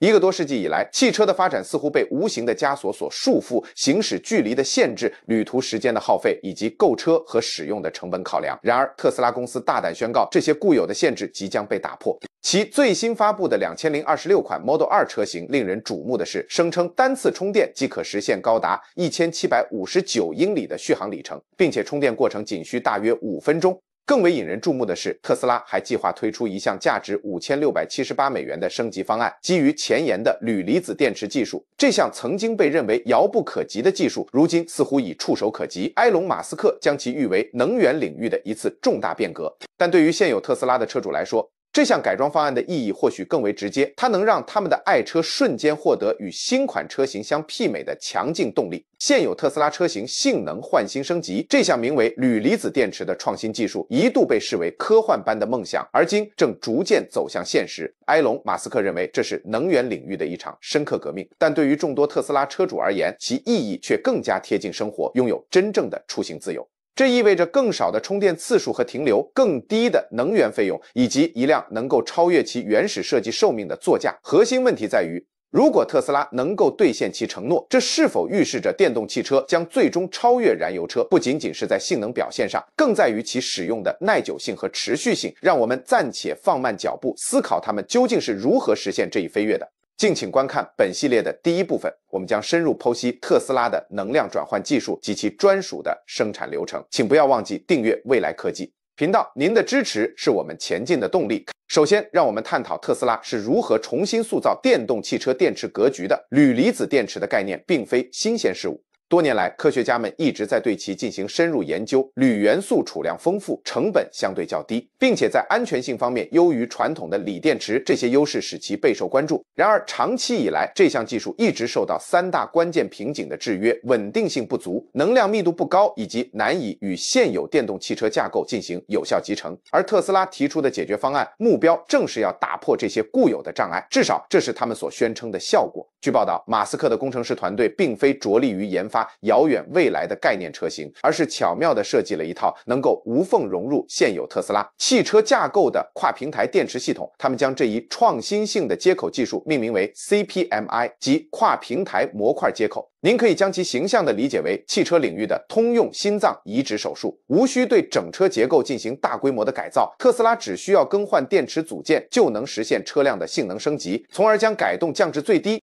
一个多世纪以来，汽车的发展似乎被无形的枷锁所束缚，行驶距离的限制、旅途时间的耗费以及购车和使用的成本考量。然而，特斯拉公司大胆宣告，这些固有的限制即将被打破。其最新发布的两千零二十六款 Model 二车型令人瞩目的是，声称单次充电即可实现高达一千七百五十九英里的续航里程，并且充电过程仅需大约五分钟。更为引人注目的是，特斯拉还计划推出一项价值五千六百七十八美元的升级方案，基于前沿的铝离子电池技术。这项曾经被认为遥不可及的技术，如今似乎已触手可及。埃隆·马斯克将其誉为能源领域的一次重大变革。但对于现有特斯拉的车主来说，这项改装方案的意义或许更为直接，它能让他们的爱车瞬间获得与新款车型相媲美的强劲动力。现有特斯拉车型性能焕新升级，这项名为铝离子电池的创新技术一度被视为科幻般的梦想，而今正逐渐走向现实。埃隆·马斯克认为这是能源领域的一场深刻革命，但对于众多特斯拉车主而言，其意义却更加贴近生活，拥有真正的出行自由。这意味着更少的充电次数和停留，更低的能源费用，以及一辆能够超越其原始设计寿命的座驾。核心问题在于，如果特斯拉能够兑现其承诺，这是否预示着电动汽车将最终超越燃油车？不仅仅是在性能表现上，更在于其使用的耐久性和持续性。让我们暂且放慢脚步，思考他们究竟是如何实现这一飞跃的。敬请观看本系列的第一部分，我们将深入剖析特斯拉的能量转换技术及其专属的生产流程。请不要忘记订阅未来科技频道，您的支持是我们前进的动力。首先，让我们探讨特斯拉是如何重新塑造电动汽车电池格局的。铝离子电池的概念并非新鲜事物。多年来，科学家们一直在对其进行深入研究。铝元素储量丰富，成本相对较低，并且在安全性方面优于传统的锂电池。这些优势使其备受关注。然而，长期以来，这项技术一直受到三大关键瓶颈的制约：稳定性不足、能量密度不高，以及难以与现有电动汽车架构进行有效集成。而特斯拉提出的解决方案，目标正是要打破这些固有的障碍，至少这是他们所宣称的效果。据报道，马斯克的工程师团队并非着力于研发。遥远未来的概念车型，而是巧妙地设计了一套能够无缝融入现有特斯拉汽车架构的跨平台电池系统。他们将这一创新性的接口技术命名为 CPMI，即跨平台模块接口。您可以将其形象地理解为汽车领域的通用心脏移植手术。无需对整车结构进行大规模的改造，特斯拉只需要更换电池组件就能实现车辆的性能升级，从而将改动降至最低。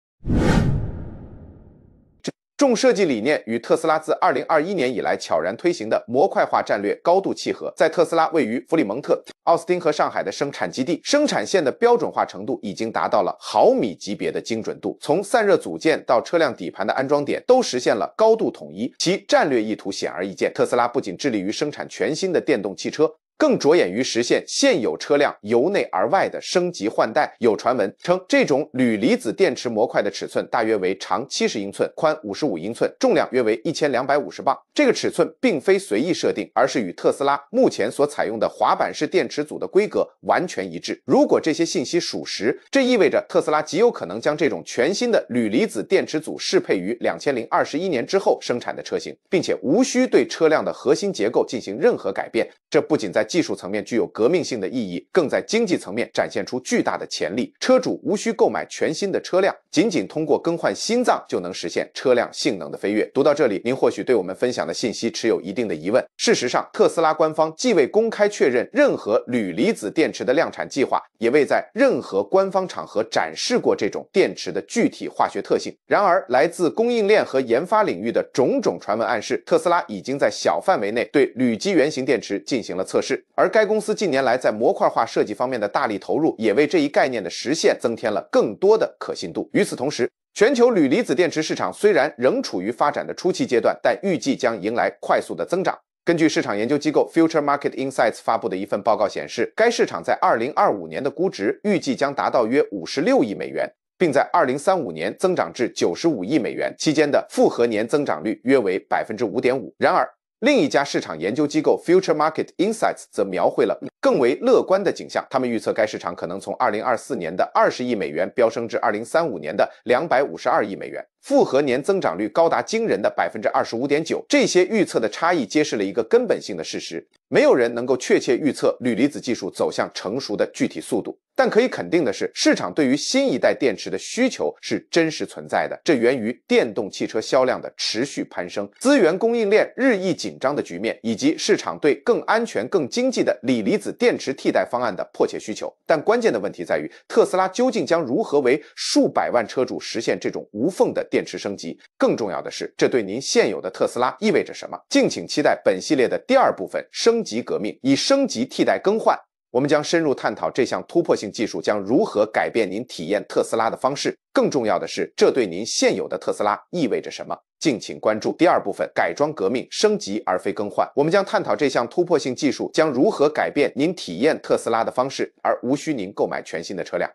重设计理念与特斯拉自2021年以来悄然推行的模块化战略高度契合。在特斯拉位于弗里蒙特、奥斯汀和上海的生产基地，生产线的标准化程度已经达到了毫米级别的精准度，从散热组件到车辆底盘的安装点都实现了高度统一。其战略意图显而易见：特斯拉不仅致力于生产全新的电动汽车。更着眼于实现现有车辆由内而外的升级换代。有传闻称，这种铝离子电池模块的尺寸大约为长七十英寸、宽五十五英寸、重量约为一千两百五十磅。这个尺寸并非随意设定，而是与特斯拉目前所采用的滑板式电池组的规格完全一致。如果这些信息属实，这意味着特斯拉极有可能将这种全新的铝离子电池组适配于两千零二十一年之后生产的车型，并且无需对车辆的核心结构进行任何改变。这不仅在技术层面具有革命性的意义，更在经济层面展现出巨大的潜力。车主无需购买全新的车辆，仅仅通过更换“心脏”就能实现车辆性能的飞跃。读到这里，您或许对我们分享的信息持有一定的疑问。事实上，特斯拉官方既未公开确认任何铝离子电池的量产计划，也未在任何官方场合展示过这种电池的具体化学特性。然而，来自供应链和研发领域的种种传闻暗示，特斯拉已经在小范围内对铝基原型电池进行了测试。而该公司近年来在模块化设计方面的大力投入，也为这一概念的实现增添了更多的可信度。与此同时，全球铝离子电池市场虽然仍处于发展的初期阶段，但预计将迎来快速的增长。根据市场研究机构 Future Market Insights 发布的一份报告显示，该市场在二零二五年的估值预计将达到约五十六亿美元，并在二零三五年增长至九十五亿美元，期间的复合年增长率约为百分之五点五。然而，另一家市场研究机构 Future Market Insights 则描绘了。更为乐观的景象，他们预测该市场可能从二零二四年的二十亿美元飙升至二零三五年的两百五十二亿美元，复合年增长率高达惊人的百分之二十五点九。这些预测的差异揭示了一个根本性的事实：没有人能够确切预测铝离子技术走向成熟的具体速度。但可以肯定的是，市场对于新一代电池的需求是真实存在的，这源于电动汽车销量的持续攀升、资源供应链日益紧张的局面，以及市场对更安全、更经济的锂离子。电池替代方案的迫切需求，但关键的问题在于，特斯拉究竟将如何为数百万车主实现这种无缝的电池升级？更重要的是，这对您现有的特斯拉意味着什么？敬请期待本系列的第二部分：升级革命，以升级替代更换。我们将深入探讨这项突破性技术将如何改变您体验特斯拉的方式。更重要的是，这对您现有的特斯拉意味着什么？敬请关注第二部分：改装革命，升级而非更换。我们将探讨这项突破性技术将如何改变您体验特斯拉的方式，而无需您购买全新的车辆。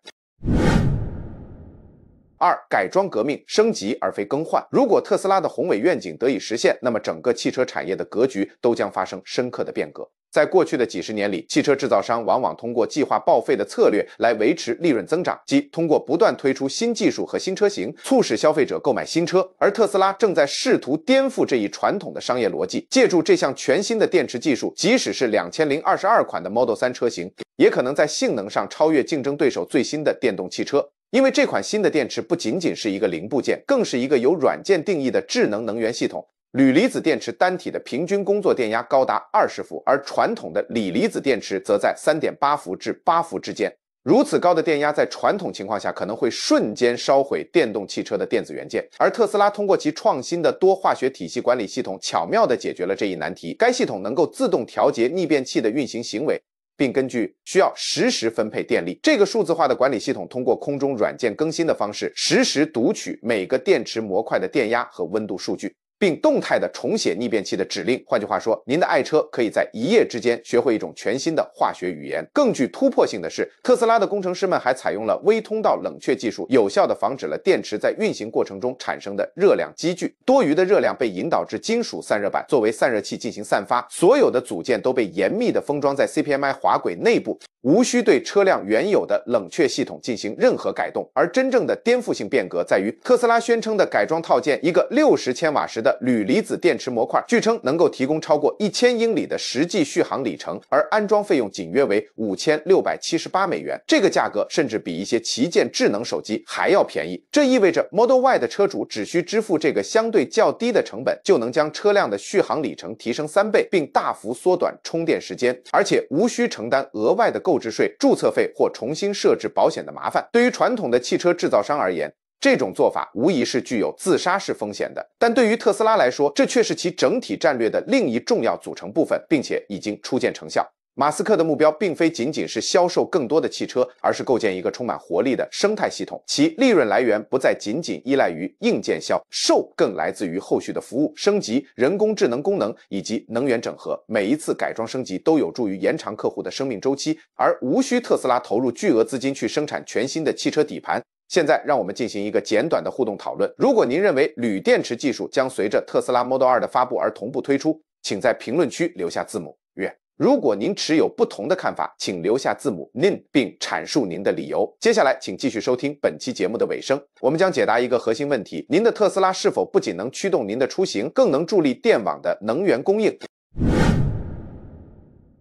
二改装革命升级而非更换。如果特斯拉的宏伟愿景得以实现，那么整个汽车产业的格局都将发生深刻的变革。在过去的几十年里，汽车制造商往往通过计划报废的策略来维持利润增长，即通过不断推出新技术和新车型，促使消费者购买新车。而特斯拉正在试图颠覆这一传统的商业逻辑，借助这项全新的电池技术，即使是两千零二十二款的 Model 3车型，也可能在性能上超越竞争对手最新的电动汽车。因为这款新的电池不仅仅是一个零部件，更是一个由软件定义的智能能源系统。铝离子电池单体的平均工作电压高达二十伏，而传统的锂离子电池则在三点八伏至八伏之间。如此高的电压在传统情况下可能会瞬间烧毁电动汽车的电子元件，而特斯拉通过其创新的多化学体系管理系统，巧妙地解决了这一难题。该系统能够自动调节逆变器的运行行为。并根据需要实时分配电力。这个数字化的管理系统通过空中软件更新的方式，实时读取每个电池模块的电压和温度数据。并动态的重写逆变器的指令。换句话说，您的爱车可以在一夜之间学会一种全新的化学语言。更具突破性的是，特斯拉的工程师们还采用了微通道冷却技术，有效地防止了电池在运行过程中产生的热量积聚。多余的热量被引导至金属散热板，作为散热器进行散发。所有的组件都被严密的封装在 CPMI 滑轨内部。无需对车辆原有的冷却系统进行任何改动，而真正的颠覆性变革在于特斯拉宣称的改装套件——一个六十千瓦时的铝离子电池模块，据称能够提供超过一千英里的实际续航里程，而安装费用仅约为五千六百七十八美元。这个价格甚至比一些旗舰智能手机还要便宜。这意味着 Model Y 的车主只需支付这个相对较低的成本，就能将车辆的续航里程提升三倍，并大幅缩短充电时间，而且无需承担额外的。购置税、注册费或重新设置保险的麻烦，对于传统的汽车制造商而言，这种做法无疑是具有自杀式风险的。但对于特斯拉来说，这却是其整体战略的另一重要组成部分，并且已经初见成效。马斯克的目标并非仅仅是销售更多的汽车，而是构建一个充满活力的生态系统。其利润来源不再仅仅依赖于硬件销售，更来自于后续的服务升级、人工智能功能以及能源整合。每一次改装升级都有助于延长客户的生命周期，而无需特斯拉投入巨额资金去生产全新的汽车底盘。现在，让我们进行一个简短的互动讨论。如果您认为铝电池技术将随着特斯拉 Model 2的发布而同步推出，请在评论区留下字母“月”。如果您持有不同的看法，请留下字母 n，i n 并阐述您的理由。接下来，请继续收听本期节目的尾声，我们将解答一个核心问题：您的特斯拉是否不仅能驱动您的出行，更能助力电网的能源供应？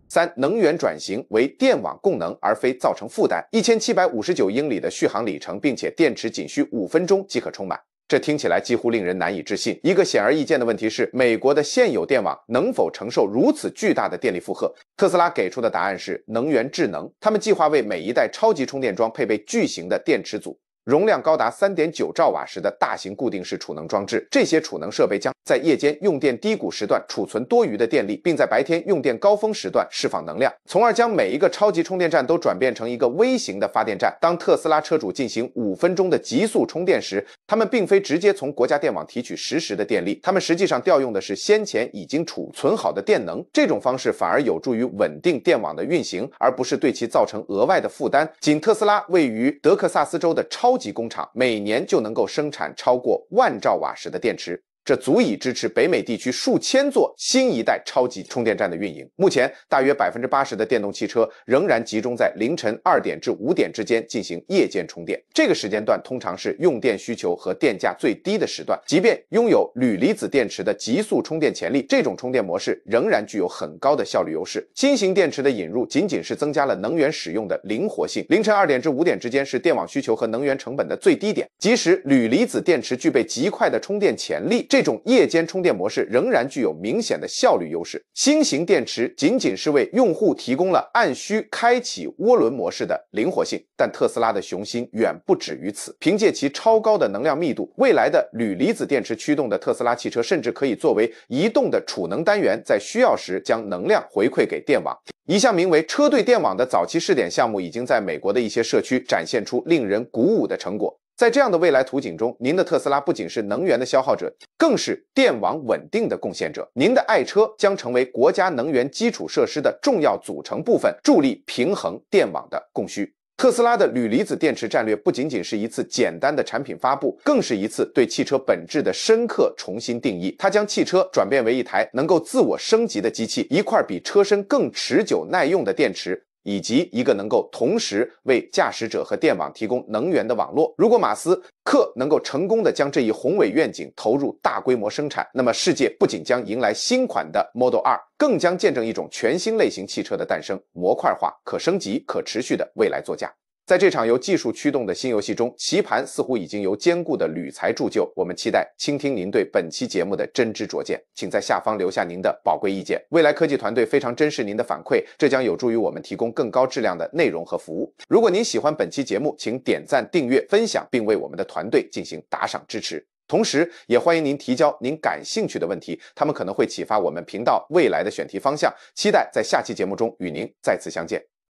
三，能源转型为电网供能而非造成负担。一千七百五十九英里的续航里程，并且电池仅需五分钟即可充满。这听起来几乎令人难以置信。一个显而易见的问题是，美国的现有电网能否承受如此巨大的电力负荷？特斯拉给出的答案是能源智能，他们计划为每一代超级充电桩配备巨型的电池组。容量高达三点九兆瓦时的大型固定式储能装置，这些储能设备将在夜间用电低谷时段储存多余的电力，并在白天用电高峰时段释放能量，从而将每一个超级充电站都转变成一个微型的发电站。当特斯拉车主进行五分钟的急速充电时，他们并非直接从国家电网提取实时的电力，他们实际上调用的是先前已经储存好的电能。这种方式反而有助于稳定电网的运行，而不是对其造成额外的负担。仅特斯拉位于德克萨斯州的超级工厂每年就能够生产超过万兆瓦时的电池。这足以支持北美地区数千座新一代超级充电站的运营。目前，大约百分之八十的电动汽车仍然集中在凌晨二点至五点之间进行夜间充电。这个时间段通常是用电需求和电价最低的时段。即便拥有铝离子电池的极速充电潜力，这种充电模式仍然具有很高的效率优势。新型电池的引入仅仅是增加了能源使用的灵活性。凌晨二点至五点之间是电网需求和能源成本的最低点。即使铝离子电池具备极快的充电潜力，这种夜间充电模式仍然具有明显的效率优势。新型电池仅仅是为用户提供了按需开启涡轮模式的灵活性，但特斯拉的雄心远不止于此。凭借其超高的能量密度，未来的铝离子电池驱动的特斯拉汽车甚至可以作为移动的储能单元，在需要时将能量回馈给电网。一项名为“车队电网”的早期试点项目已经在美国的一些社区展现出令人鼓舞的成果。在这样的未来图景中，您的特斯拉不仅是能源的消耗者，更是电网稳定的贡献者。您的爱车将成为国家能源基础设施的重要组成部分，助力平衡电网的供需。特斯拉的铝离子电池战略不仅仅是一次简单的产品发布，更是一次对汽车本质的深刻重新定义。它将汽车转变为一台能够自我升级的机器，一块比车身更持久耐用的电池。以及一个能够同时为驾驶者和电网提供能源的网络。如果马斯克能够成功的将这一宏伟愿景投入大规模生产，那么世界不仅将迎来新款的 Model 2，更将见证一种全新类型汽车的诞生——模块化、可升级、可持续的未来座驾。在这场由技术驱动的新游戏中，棋盘似乎已经由坚固的铝材铸就。我们期待倾听您对本期节目的真知灼见，请在下方留下您的宝贵意见。未来科技团队非常珍视您的反馈，这将有助于我们提供更高质量的内容和服务。如果您喜欢本期节目，请点赞、订阅、分享，并为我们的团队进行打赏支持。同时，也欢迎您提交您感兴趣的问题，他们可能会启发我们频道未来的选题方向。期待在下期节目中与您再次相见。